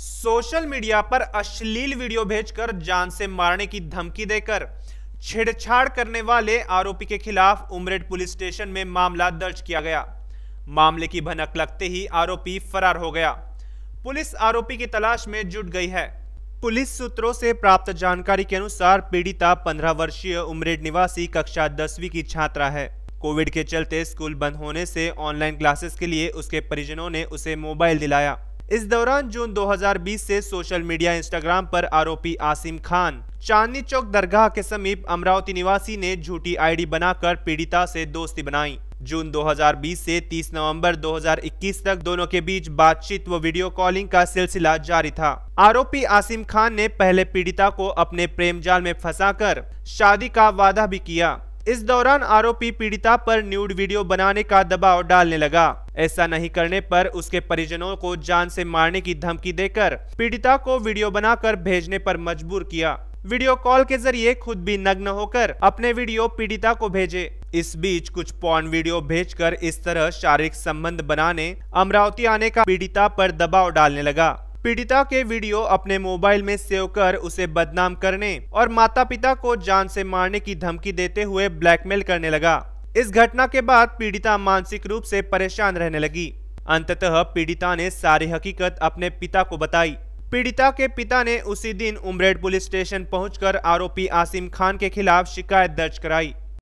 social media पर अश्लील video भेजकर जान से मारने की धमकी देकर छेड़छाड़ करने वाले आरोपी के खिलाफ उमरेड पुलिस स्टेशन में मामला दर्ज किया गया मामले की भनक लगते ही आरोपी फरार हो गया पुलिस आरोपी की तलाश में जुट गई है पुलिस सूत्रों से प्राप्त जानकारी के अनुसार पीड़िता पंद्रह वर्षीय उमरेड निवासी कक्षा दसवीं की छात्रा है कोविड के चलते स्कूल बंद होने से ऑनलाइन क्लासेस के लिए उसके परिजनों ने उसे मोबाइल दिलाया इस दौरान जून 2020 से सोशल मीडिया इंस्टाग्राम पर आरोपी आसिम खान चांदनी चौक दरगाह के समीप अमरावती निवासी ने झूठी आईडी बनाकर पीड़िता से दोस्ती बनाई जून 2020 से 30 नवंबर 2021 तक दोनों के बीच बातचीत व वीडियो कॉलिंग का सिलसिला जारी था आरोपी आसिम खान ने पहले पीड़िता को अपने प्रेम जाल में फंसाकर शादी का वादा भी किया इस दौरान आरोपी पीड़िता पर न्यूड वीडियो बनाने का दबाव डालने लगा ऐसा नहीं करने पर उसके परिजनों को जान से मारने की धमकी देकर पीड़िता को वीडियो बनाकर भेजने पर मजबूर किया वीडियो कॉल के जरिए खुद भी नग्न होकर अपने वीडियो पीड़िता को भेजे इस बीच कुछ पॉन वीडियो भेजकर इस तरह शारीरिक संबंध बनाने अमरावती आने का पीड़िता पर दबाव डालने लगा पीड़िता के वीडियो अपने मोबाइल में सेव कर उसे बदनाम करने और माता पिता को जान से मारने की धमकी देते हुए ब्लैकमेल करने लगा इस घटना के बाद पीड़िता मानसिक रूप से परेशान रहने लगी अंततः पीड़िता ने सारी हकीकत अपने पिता को बताई पीड़िता के पिता ने उसी दिन उमरेड पुलिस स्टेशन पहुंचकर आरोपी आसिम खान के खिलाफ शिकायत दर्ज कराई